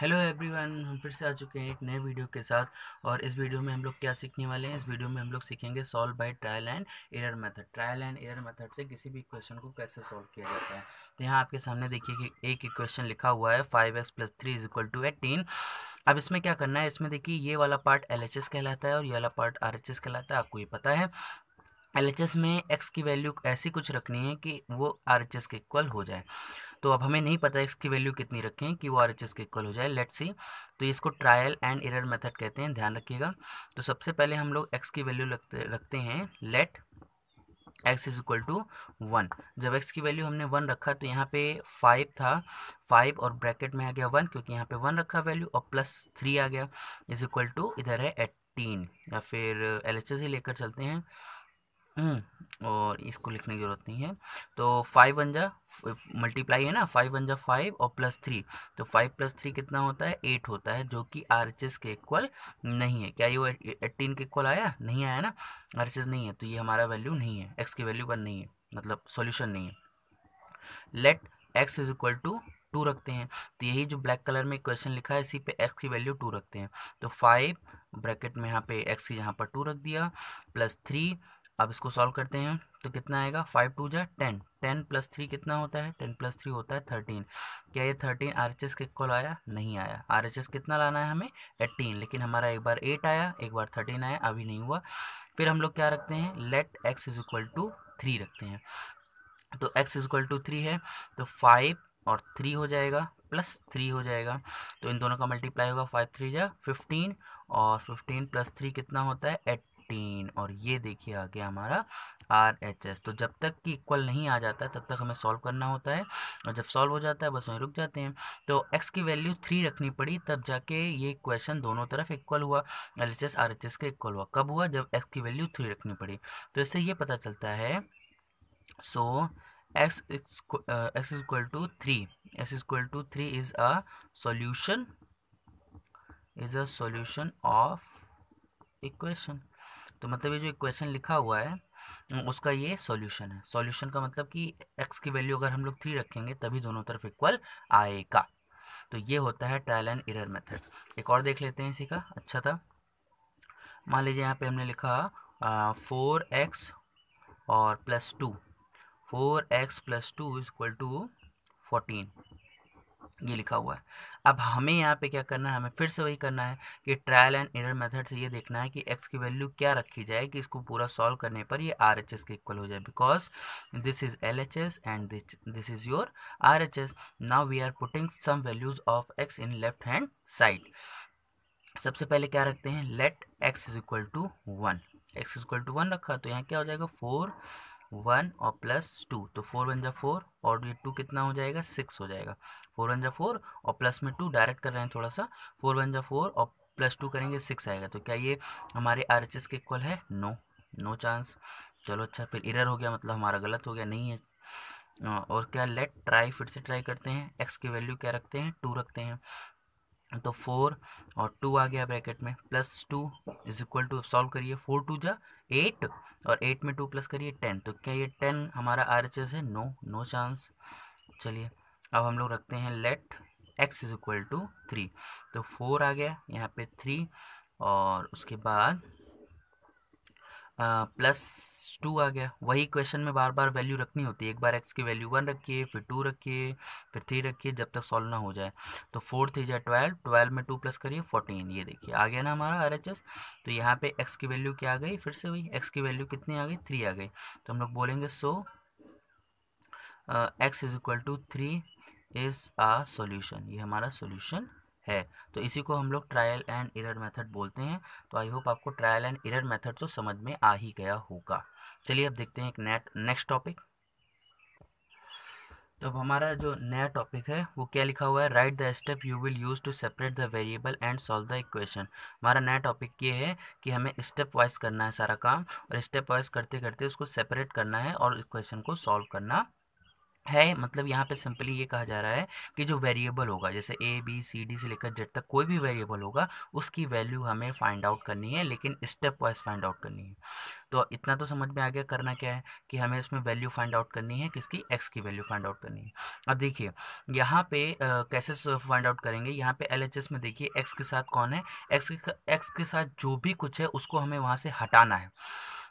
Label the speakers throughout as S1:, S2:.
S1: Hello everyone हम फिर से आ चुके हैं एक नए वीडियो के साथ और इस वीडियो में हम लोग क्या सीखने वाले हैं इस वीडियो में हम लोग सीखेंगे solve by trial and error method trial and error method से किसी भी क्वेश्चन को कैसे सॉल्व किया जाता है तो यहाँ आपके सामने देखिए कि एक क्वेश्चन लिखा हुआ है five x plus three is equal to eighteen अब इसमें क्या करना है इसमें देखिए ये वाला पार्ट एल कहलाता है और ये वाला पार्ट आर कहलाता है आपको ये पता है एल में एक्स की वैल्यू ऐसी कुछ रखनी है कि वो आर एच एस के इक्वल हो जाए तो अब हमें नहीं पता एक्स की वैल्यू कितनी रखें कि वो आर एच एस के इक्वल हो जाए लेट सी तो इसको ट्रायल एंड एरर मेथड कहते हैं ध्यान रखिएगा तो सबसे पहले हम लोग एक्स की वैल्यू रखते हैं let x is equal to one जब एक्स की वैल्यू हमने वन रखा तो यहाँ पे फाइव था फाइव और ब्रैकेट में आ गया वन क्योंकि यहाँ पे वन रखा वैल्यू और प्लस थ्री आ गया इज इक्वल टू इधर है एटीन या फिर एल ही लेकर चलते हैं हम्म। और इसको लिखने की जरूरत नहीं है तो फाइव वन जा मल्टीप्लाई है ना फाइव वन जा फाइव और प्लस थ्री तो फाइव प्लस थ्री कितना होता है एट होता है जो कि आर एच एस के इक्वल नहीं है क्या ये वो एट्टीन के इक्वल आया नहीं आया ना आर एच एस नहीं है तो ये हमारा वैल्यू नहीं है एक्स की वैल्यू पर नहीं है मतलब सोल्यूशन नहीं है let x is equal to two रखते हैं तो यही जो ब्लैक कलर में क्वेश्चन लिखा है इसी पे एक्स की वैल्यू टू रखते हैं तो फाइव ब्रैकेट में यहाँ पे एक्स की यहाँ पर टू रख दिया प्लस थ्री अब इसको सॉल्व करते हैं तो कितना आएगा फाइव टू जा टेन टेन प्लस थ्री कितना होता है टेन प्लस थ्री होता है थर्टीन क्या ये थर्टीन आर एच एस के इक्वल आया नहीं आया आर एच एस कितना लाना है हमें एट्टीन लेकिन हमारा एक बार एट आया एक बार थर्टीन आया अभी नहीं हुआ फिर हम लोग क्या रखते हैं let x is equal to three रखते हैं तो x is equal to three है तो फाइव और थ्री हो जाएगा प्लस थ्री हो जाएगा तो इन दोनों का मल्टीप्लाई होगा फाइव थ्री जा फिफ्टीन और फिफ्टीन प्लस थ्री कितना होता है एट प्रोटीन और ये देखिए आ गया हमारा आर एच एस तो जब तक कि इक्वल नहीं आ जाता तब तक हमें सॉल्व करना होता है और जब सॉल्व हो जाता है बस वहीं रुक जाते हैं तो एक्स की वैल्यू थ्री रखनी पड़ी तब जाके ये क्वेश्चन दोनों तरफ इक्वल हुआ L H S R H S का इक्वल हुआ कब हुआ जब एक्स की वैल्यू थ्री रखनी पड़ी तो इससे ये पता चलता है so x x equal to three x equal to three is a solution is a solution of equation तो मतलब ये जो इक्वेशन लिखा हुआ है उसका ये सॉल्यूशन है सॉल्यूशन का मतलब कि एक्स की वैल्यू अगर हम लोग थ्री रखेंगे तभी दोनों तरफ इक्वल आएगा तो ये होता है ट्रायल एंड एरर मेथड एक और देख लेते हैं इसी का अच्छा था मान लीजिए यहाँ पे हमने लिखा फोर एक्स और plus two four x plus two is equal to fourteen ये लिखा हुआ है अब हमें यहाँ पे क्या करना है हमें फिर से वही करना है कि ट्रायल एंड एरर मेथड से ये देखना है कि एक्स की वैल्यू क्या रखी जाए कि इसको पूरा सॉल्व करने पर ये आर एच एस के इक्वल हो जाए because this is L H S and this is your R H S now we are putting some values of x in left hand side सबसे पहले क्या रखते हैं let x is equal to one x is equal to one रखा तो यहाँ क्या हो जाएगा फोर वन और प्लस टू तो फोर वन जा फोर और ये टू कितना हो जाएगा सिक्स हो जाएगा फोर वन जा फोर और प्लस में टू डायरेक्ट कर रहे हैं थोड़ा सा फोर वन जा फोर और प्लस टू करेंगे सिक्स आएगा तो क्या ये हमारे आर एच एस के इक्वल है नो नो चांस चलो अच्छा फिर इरर हो गया मतलब हमारा गलत हो गया नहीं है और क्या लेट ट्राई फिर से ट्राई करते हैं एक्स की वैल्यू क्या रखते हैं टू रखते हैं तो फोर और टू आ गया ब्रैकेट में plus two is equal to solve करिए फोर टू जा एट और एट में टू प्लस करिए टेन तो क्या ये टेन हमारा आर एच एस है नो नो चांस चलिए अब हम लोग रखते हैं let x is equal to three तो फोर आ गया यहाँ पे थ्री और उसके बाद प्लस टू आ गया वही क्वेश्चन में बार बार वैल्यू रखनी होती है एक बार एक्स की वैल्यू वन रखिए फिर टू रखिए फिर थ्री रखिए जब तक सॉल्व ना हो जाए तो फोर थ्री जाए ट्वेल्व ट्वेल्व में टू प्लस करिए फोर्टीन ये देखिए आ गया ना हमारा आर एच एस तो यहाँ पे एक्स की वैल्यू क्या आ गई फिर से वही एक्स की वैल्यू कितनी आ गई थ्री आ गई तो हम लोग बोलेंगे so x is equal to three is a solution ये हमारा सोल्यूशन है तो इसी को हम लोग ट्रायल एंड इरर मेथड बोलते हैं तो आई होप आपको ट्रायल एंड इरर मेथड तो समझ में आ ही गया होगा चलिए अब देखते हैं एक नेट नेक्स्ट टॉपिक तो अब हमारा जो नया टॉपिक है वो क्या लिखा हुआ है write the step you will use to separate the variable and solve the equation हमारा नया टॉपिक ये है कि हमें स्टेप वाइज करना है सारा काम और स्टेप वाइज करते करते उसको सेपरेट करना है और इक्वेशन को सॉल्व करना है मतलब यहाँ पे सिंपली ये कहा जा रहा है कि जो वेरिएबल होगा जैसे ए बी सी डी से लेकर जेड तक कोई भी वेरिएबल होगा उसकी वैल्यू हमें फाइंड आउट करनी है लेकिन स्टेप वाइज फाइंड आउट करनी है तो इतना तो समझ में आ गया करना क्या है कि हमें इसमें वैल्यू फाइंड आउट करनी है किसकी एक्स की वैल्यू फाइंड आउट करनी है अब देखिए यहाँ पे आ, कैसे फाइंड आउट करेंगे यहाँ पे एल में देखिए एक्स के साथ कौन है एक्स के एक्स के साथ जो भी कुछ है उसको हमें वहाँ से हटाना है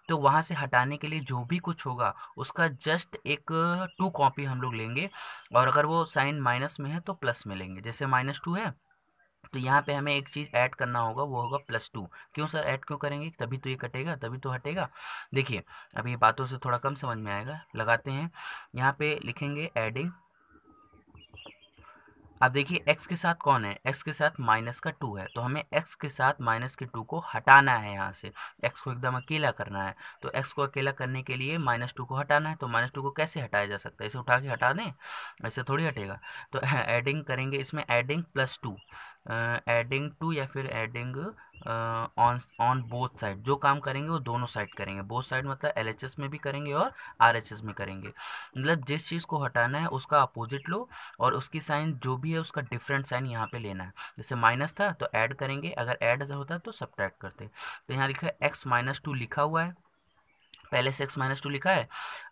S1: तो वहाँ से हटाने के लिए जो भी कुछ होगा उसका जस्ट एक टू कॉपी हम लोग लेंगे और अगर वो साइन माइनस में है तो प्लस में लेंगे जैसे माइनस टू है तो यहाँ पे हमें एक चीज़ ऐड करना होगा वो होगा प्लस टू क्यों सर ऐड क्यों करेंगे तभी तो ये कटेगा तभी तो हटेगा देखिए अब ये बातों से थोड़ा कम समझ में आएगा लगाते हैं यहाँ पे लिखेंगे एडिंग अब देखिए x के साथ कौन है x के साथ माइनस का टू है तो हमें x के साथ माइनस के टू को हटाना है यहाँ से x को एकदम अकेला करना है तो x को अकेला करने के लिए माइनस टू को हटाना है तो माइनस टू को कैसे हटाया जा सकता है इसे उठा के हटा दें ऐसे थोड़ी हटेगा तो एडिंग करेंगे इसमें adding plus two adding two या फिर adding on on both side जो काम करेंगे वो दोनों साइड करेंगे बोथ साइड मतलब एल में भी करेंगे और आर में करेंगे मतलब जिस चीज़ को हटाना है उसका अपोजिट लो और उसकी साइन जो भी है उसका डिफरेंट साइन यहाँ पे लेना है जैसे माइनस था तो ऐड करेंगे अगर ऐड होता तो सब करते तो यहाँ लिखा है एक्स माइनस टू लिखा हुआ है पहले से एक्स माइनस टू लिखा है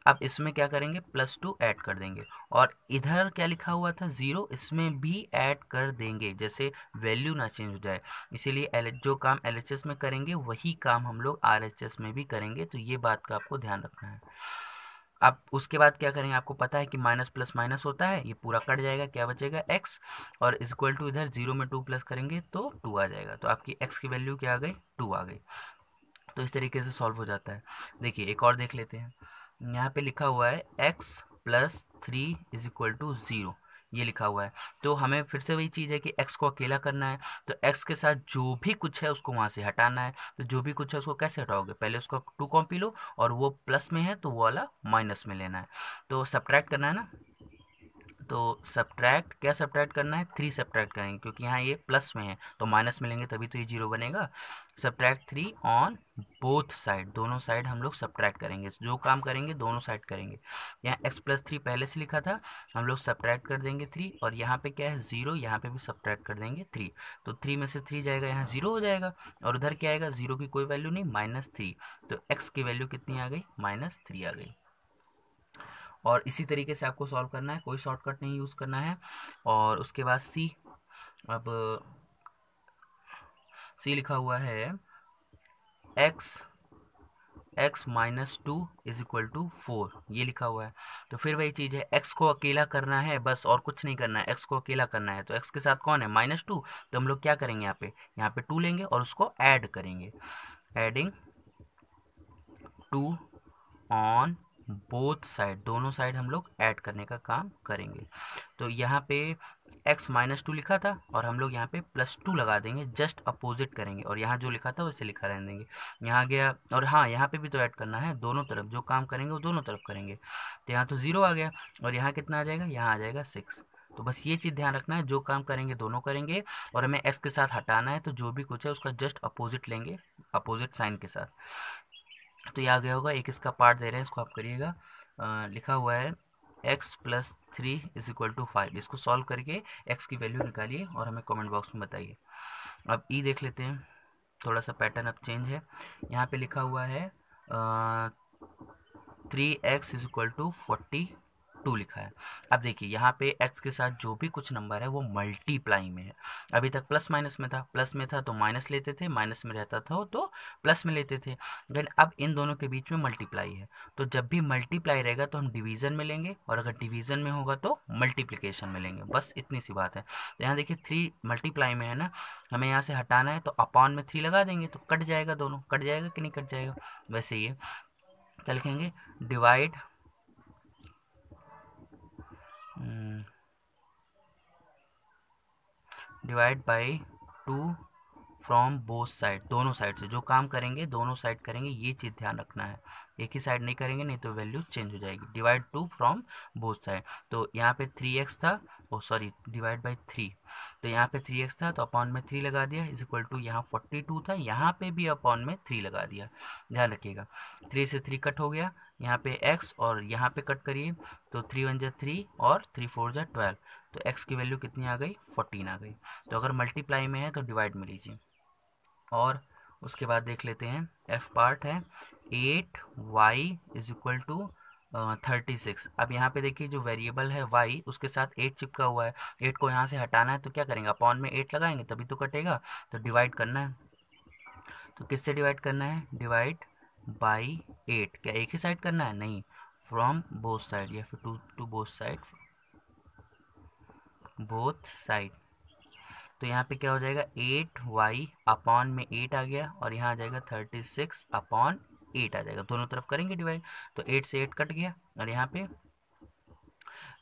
S1: अब इसमें क्या करेंगे प्लस टू ऐड कर देंगे और इधर क्या लिखा हुआ था ज़ीरो इसमें भी ऐड कर देंगे जैसे वैल्यू ना चेंज हो जाए इसीलिए एल जो काम एल में करेंगे वही काम हम लोग आर में भी करेंगे तो ये बात का आपको ध्यान रखना है अब उसके बाद क्या करेंगे आपको पता है कि माइनस प्लस माइनस होता है ये पूरा कट जाएगा क्या बचेगा एक्स और इज इक्वल टू इधर जीरो में टू प्लस करेंगे तो टू आ जाएगा तो आपकी एक्स की वैल्यू क्या आ गई टू आ गई तो इस तरीके से सॉल्व हो जाता है देखिए एक और देख लेते हैं यहाँ पे लिखा हुआ है x plus three is equal to zero ये लिखा हुआ है तो हमें फिर से वही चीज़ है कि एक्स को अकेला करना है तो एक्स के साथ जो भी कुछ है उसको वहाँ से हटाना है तो जो भी कुछ है उसको कैसे हटाओगे पहले उसका टू कॉपी लो और वो प्लस में है तो वो वाला माइनस में लेना है तो सब्ट्रैक्ट करना है ना तो सब्ट्रैक्ट क्या सब्ट्रैक्ट करना है थ्री सब्ट्रैक्ट करेंगे क्योंकि यहाँ ये प्लस में है तो माइनस में लेंगे तभी तो ये जीरो बनेगा subtract three on both side दोनों साइड हम लोग सब्ट्रैक्ट करेंगे जो काम करेंगे दोनों साइड करेंगे यहाँ एक्स प्लस थ्री पहले से लिखा था हम लोग सब्ट्रैक्ट कर देंगे थ्री और यहाँ पे क्या है जीरो यहाँ पे भी सब्ट्रैक्ट कर देंगे थ्री तो थ्री में से थ्री जाएगा यहाँ जीरो हो जाएगा और उधर क्या आएगा जीरो की कोई वैल्यू नहीं माइनस थ्री तो एक्स की वैल्यू कितनी आ गई माइनस थ्री आ गई और इसी तरीके से आपको सॉल्व करना है कोई शॉर्टकट नहीं यूज़ करना है और उसके बाद सी अब सी लिखा हुआ है x x minus two is equal to four ये लिखा हुआ है तो फिर वही चीज़ है एक्स को अकेला करना है बस और कुछ नहीं करना है एक्स को अकेला करना है तो एक्स के साथ कौन है माइनस टू तो हम लोग क्या करेंगे यहाँ पे यहाँ पे टू लेंगे और उसको ऐड करेंगे adding two on both side दोनों साइड हम लोग ऐड करने का काम करेंगे तो यहाँ पे x माइनस टू लिखा था और हम लोग यहाँ पे प्लस टू लगा देंगे जस्ट अपोजिट करेंगे और यहाँ जो लिखा था वैसे लिखा रहने देंगे यहाँ गया और हाँ यहाँ पे भी तो ऐड करना है दोनों तरफ जो काम करेंगे वो दोनों तरफ करेंगे तो यहाँ तो ज़ीरो आ गया और यहाँ कितना आ जाएगा यहाँ आ जाएगा सिक्स तो बस ये चीज़ ध्यान रखना है जो काम करेंगे दोनों करेंगे और हमें एक्स के साथ हटाना है तो जो भी कुछ है उसका जस्ट अपोजिट लेंगे अपोजिट साइन के साथ तो ये आ गया होगा एक इसका पार्ट दे रहे हैं इसको आप करिएगा लिखा हुआ है x plus three is equal to five इसको सॉल्व करके एक्स की वैल्यू निकालिए और हमें कमेंट बॉक्स में बताइए अब ई e देख लेते हैं थोड़ा सा पैटर्न अब चेंज है यहाँ पे लिखा हुआ है three x is equal to forty two लिखा है अब देखिए यहाँ पे एक्स के साथ जो भी कुछ नंबर है वो मल्टीप्लाई में है अभी तक प्लस माइनस में था प्लस में था तो माइनस लेते थे माइनस में रहता था तो प्लस में लेते थे देन अब इन दोनों के बीच में मल्टीप्लाई है तो जब भी मल्टीप्लाई रहेगा तो हम डिवीज़न में लेंगे और अगर डिवीज़न में होगा तो मल्टीप्लीकेशन में लेंगे बस इतनी सी बात है तो यहाँ देखिए थ्री मल्टीप्लाई में है ना हमें यहाँ से हटाना है तो अपॉन में थ्री लगा देंगे तो कट जाएगा दोनों कट जाएगा कि नहीं कट जाएगा वैसे ये क्या लिखेंगे divide divide by two from both side दोनों साइड से जो काम करेंगे दोनों साइड करेंगे ये चीज़ ध्यान रखना है एक ही साइड नहीं करेंगे नहीं तो वैल्यू चेंज हो जाएगी divide two from both side तो यहाँ पे थ्री एक्स था oh sorry divide by three तो यहाँ पे थ्री एक्स था तो अपॉन में थ्री लगा दिया इज इक्वल टू यहाँ फोर्टी टू था यहाँ पे भी अपॉन में थ्री लगा दिया ध्यान रखिएगा थ्री से थ्री कट हो गया यहाँ पे एक्स और यहाँ पे कट करिए तो थ्री वन जै थ्री और थ्री फोर जै ट्वेल्व तो एक्स की वैल्यू कितनी आ गई फोर्टीन आ गई तो अगर मल्टीप्लाई में है तो डिवाइड में लीजिए और उसके बाद देख लेते हैं एफ पार्ट है eight y is equal to thirty six अब यहाँ पे देखिए जो वेरिएबल है वाई उसके साथ एट चिपका हुआ है एट को यहाँ से हटाना है तो क्या करेंगे अपॉन में एट लगाएंगे तभी तो कटेगा तो डिवाइड करना है तो किससे डिवाइड करना है डिवाइड बाई एट क्या एक ही साइड करना है नहीं फ्रॉम बोथ साइड या फिर to to both side both side तो यहाँ पे क्या हो जाएगा एट वाई अपॉन में एट आ गया और यहाँ आ जाएगा थर्टी सिक्स अपॉन एट आ जाएगा दोनों तरफ करेंगे डिवाइड तो एट से एट कट गया और यहाँ पे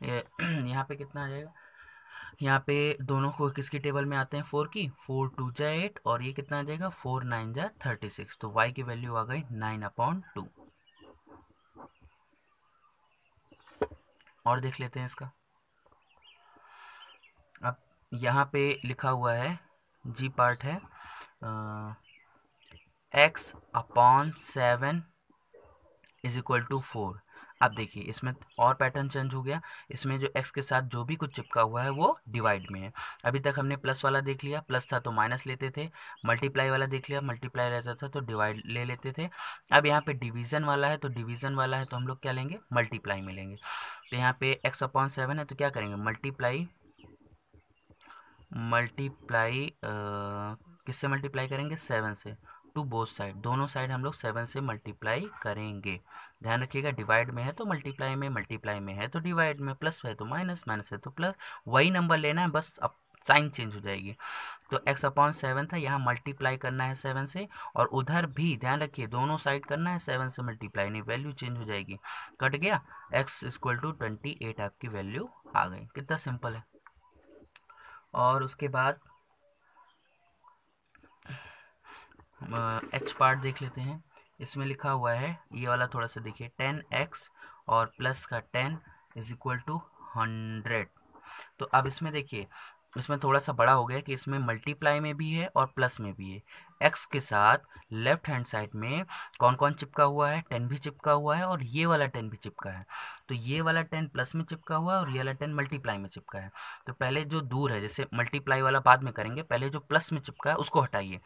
S1: यहाँ पे कितना आ जाएगा यहाँ पे दोनों को किसकी टेबल में आते हैं फोर की फोर टू जा एट और ये कितना आ जाएगा फोर नाइन जा थर्टी सिक्स तो वाई की वैल्यू आ गई नाइन अपॉन टू और देख लेते हैं इसका यहाँ पे लिखा हुआ है जी पार्ट है x upon seven is equal to four अब देखिए इसमें और पैटर्न चेंज हो गया इसमें जो एक्स के साथ जो भी कुछ चिपका हुआ है वो डिवाइड में है अभी तक हमने प्लस वाला देख लिया प्लस था तो माइनस लेते थे मल्टीप्लाई वाला देख लिया मल्टीप्लाई रहता था तो डिवाइड ले लेते थे अब यहाँ पे डिवीजन वाला है तो डिवीजन वाला है तो हम लोग क्या लेंगे मल्टीप्लाई में लेंगे तो यहाँ पे एक्स अपॉन सेवन है तो क्या करेंगे मल्टीप्लाई मल्टीप्लाई किससे मल्टीप्लाई करेंगे सेवन से टू बोथ साइड दोनों साइड हम लोग सेवन से मल्टीप्लाई करेंगे ध्यान रखिएगा डिवाइड में है तो मल्टीप्लाई में मल्टीप्लाई में है तो डिवाइड में प्लस है तो माइनस माइनस है तो प्लस वही नंबर लेना है बस अब साइन चेंज हो जाएगी तो एक्स अपॉन सेवन था यहाँ मल्टीप्लाई करना है सेवन से और उधर भी ध्यान रखिए दोनों साइड करना है सेवन से मल्टीप्लाई नहीं वैल्यू चेंज हो जाएगी कट गया x equal to twenty eight आपकी वैल्यू आ गई कितना सिंपल है और उसके बाद एच पार्ट देख लेते हैं इसमें लिखा हुआ है ये वाला थोड़ा सा देखिए टेन एक्स और प्लस का ten is equal to hundred तो अब इसमें देखिए इसमें थोड़ा सा बड़ा हो गया कि इसमें मल्टीप्लाई में भी है और प्लस में भी है एक्स के साथ लेफ्ट हैंड साइड में कौन कौन चिपका हुआ है टेन भी चिपका हुआ है और ये वाला टेन भी चिपका है तो ये वाला टेन प्लस में चिपका हुआ है और ये वाला टेन मल्टीप्लाई में चिपका है तो पहले जो दूर है जैसे मल्टीप्लाई वाला बाद में करेंगे पहले जो प्लस में चिपका है उसको हटाइए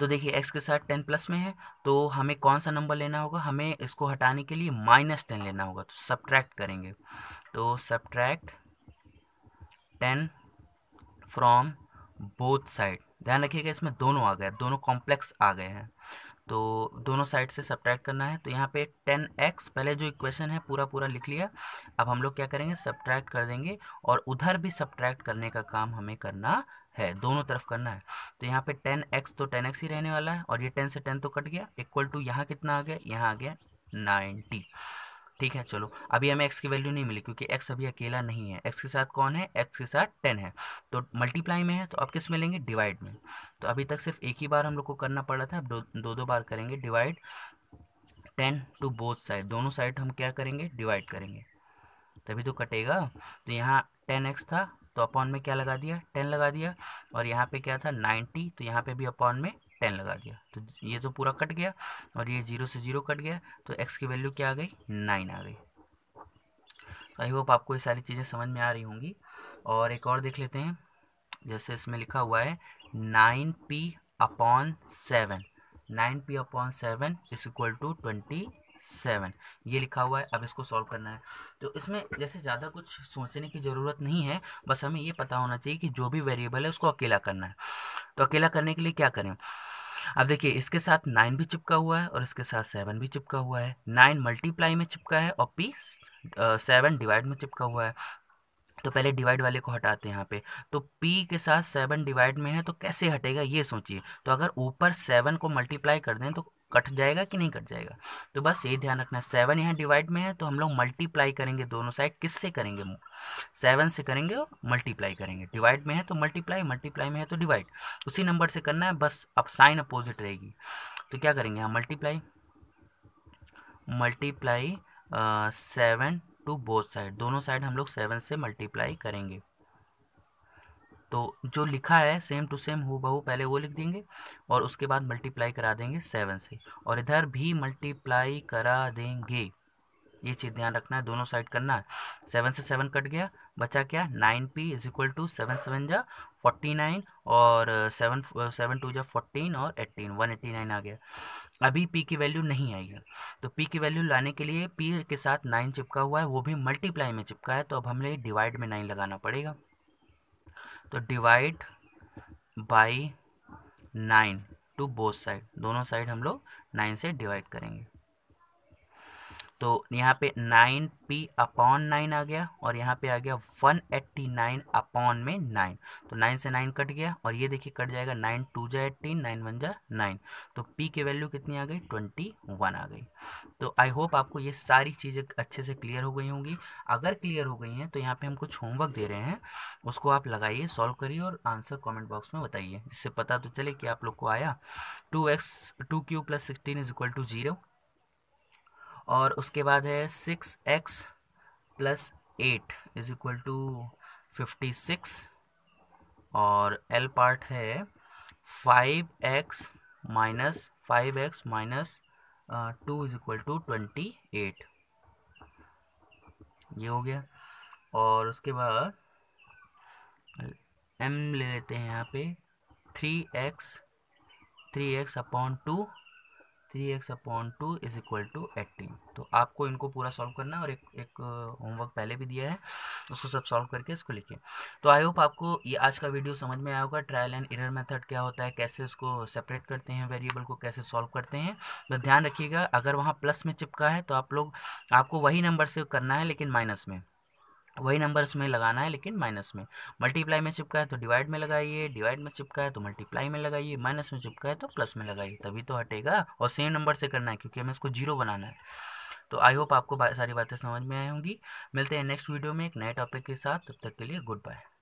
S1: तो देखिए एक्स के साथ टेन प्लस में है तो हमें कौन सा नंबर लेना होगा हमें इसको हटाने के लिए माइनस टेन लेना होगा तो सब्ट्रैक्ट करेंगे तो subtract ten from both side ध्यान रखिएगा इसमें दोनों आ गए दोनों कॉम्प्लेक्स आ गए हैं तो दोनों साइड से सब्ट्रैक्ट करना है तो यहाँ पे टेन एक्स पहले जो इक्वेशन है पूरा पूरा लिख लिया अब हम लोग क्या करेंगे सब्ट्रैक्ट कर देंगे और उधर भी सब्ट्रैक्ट करने का काम हमें करना है दोनों तरफ करना है तो यहाँ पे टेन एक्स तो टेन एक्स ही रहने वाला है और ये टेन से टेन तो कट गया इक्वल टू यहाँ कितना आ गया यहाँ आ गया नाइन्टी ठीक है चलो अभी हमें x की वैल्यू नहीं मिली क्योंकि x अभी अकेला नहीं है x के साथ कौन है x के साथ टेन है तो मल्टीप्लाई में है तो अब किस में लेंगे डिवाइड में तो अभी तक सिर्फ एक ही बार हम लोग को करना पड़ा था अब दो दो, दो बार करेंगे divide ten to both side दोनों साइड हम क्या करेंगे डिवाइड करेंगे तभी तो कटेगा तो यहाँ टेन एक्स था तो अपॉन में क्या लगा दिया टेन लगा दिया और यहाँ पे क्या था नाइन्टी तो यहाँ पे भी अपॉन में टेन लगा दिया तो ये तो पूरा कट गया और ये जीरो से जीरो कट गया तो एक्स की वैल्यू क्या आ गई नाइन आ गई आई होप आपको ये सारी चीज़ें समझ में आ रही होंगी और एक और देख लेते हैं जैसे इसमें लिखा हुआ है nine P upon seven nine P upon seven is equal to twenty seven ये लिखा हुआ है अब इसको सॉल्व करना है तो इसमें जैसे ज़्यादा कुछ सोचने की ज़रूरत नहीं है बस हमें ये पता होना चाहिए कि जो भी वेरिएबल है उसको अकेला करना है तो अकेला करने के लिए क्या करें अब देखिए इसके साथ नाइन भी चिपका हुआ है और इसके साथ सेवन भी चिपका हुआ है नाइन मल्टीप्लाई में चिपका है और पी सेवन डिवाइड में चिपका हुआ है तो पहले डिवाइड वाले को हटाते हैं यहाँ पे तो पी के साथ सेवन डिवाइड में है तो कैसे हटेगा ये सोचिए तो अगर ऊपर सेवन को मल्टीप्लाई कर दें तो कट जाएगा कि नहीं कट जाएगा तो बस ये ध्यान रखना है सेवन यहाँ डिवाइड में है तो हम लोग मल्टीप्लाई करेंगे दोनों साइड किससे करेंगे सेवन से करेंगे और मल्टीप्लाई करेंगे डिवाइड में है तो मल्टीप्लाई मल्टीप्लाई में है तो डिवाइड उसी नंबर से करना है बस अब साइन अपोजिट रहेगी तो क्या करेंगे हम multiply multiply seven to both side दोनों साइड हम लोग सेवन से मल्टीप्लाई करेंगे तो जो लिखा है सेम टू सेम हु बहू पहले वो लिख देंगे और उसके बाद मल्टीप्लाई करा देंगे सेवन से और इधर भी मल्टीप्लाई करा देंगे ये चीज़ ध्यान रखना है दोनों साइड करना है सेवन से सेवन कट गया बचा क्या nine P is equal to seven seven जा फोर्टी नाइन और सेवन सेवन टू जा फोर्टीन और एट्टीन वन एट्टी नाइन आ गया अभी पी की वैल्यू नहीं आई है तो पी की वैल्यू लाने के लिए पी के साथ नाइन चिपका हुआ है वो भी मल्टीप्लाई में चिपका है तो अब हमें डिवाइड में नाइन लगाना पड़ेगा तो divide by nine to both side दोनों साइड हम लोग नाइन से डिवाइड करेंगे तो यहाँ पे नाइन पी अपॉन नाइन आ गया और यहाँ पे आ गया वन एट्टी नाइन अपॉन में नाइन तो नाइन से नाइन कट गया और ये देखिए कट जाएगा नाइन टू जा एट्टीन नाइन वन जा नाइन तो पी की वैल्यू कितनी आ गई ट्वेंटी वन आ गई तो आई होप आपको ये सारी चीज़ें अच्छे से क्लियर हो गई होंगी अगर क्लियर हो गई हैं तो यहाँ पर हम कुछ होमवर्क दे रहे हैं उसको आप लगाइए सॉल्व करिए और आंसर कॉमेंट बॉक्स में बताइए जिससे पता तो चले कि आप लोग को आया two X two Q plus sixteen is equal to zero और उसके बाद है six X plus eight is equal to fifty six और एल पार्ट है five X minus five X minus two is equal to twenty eight ये हो गया और उसके बाद एम ले लेते हैं यहाँ पे three X three X upon two three X upon two is equal to eighteen तो आपको इनको पूरा सॉल्व करना है और एक एक होमवर्क uh, पहले भी दिया है उसको सब सॉल्व करके इसको लिखिए तो आई होप आपको ये आज का वीडियो समझ में आया होगा ट्रायल एंड इरर मेथड क्या होता है कैसे उसको सेपरेट करते हैं वेरिएबल को कैसे सॉल्व करते हैं बस ध्यान रखिएगा अगर वहाँ प्लस में चिपका है तो आप लोग आपको वही नंबर से करना है लेकिन माइनस में वही नंबर इसमें लगाना है लेकिन माइनस में मल्टीप्लाई में चिपका है तो डिवाइड में लगाइए डिवाइड में चिपका है तो मल्टीप्लाई में लगाइए माइनस में चिपका है तो प्लस में लगाइए तभी तो हटेगा और सेम नंबर से करना है क्योंकि हमें इसको जीरो बनाना है तो आई होप आपको सारी बातें समझ में आई होंगी मिलते हैं नेक्स्ट वीडियो में एक नए टॉपिक के साथ तब तक के लिए गुड बाय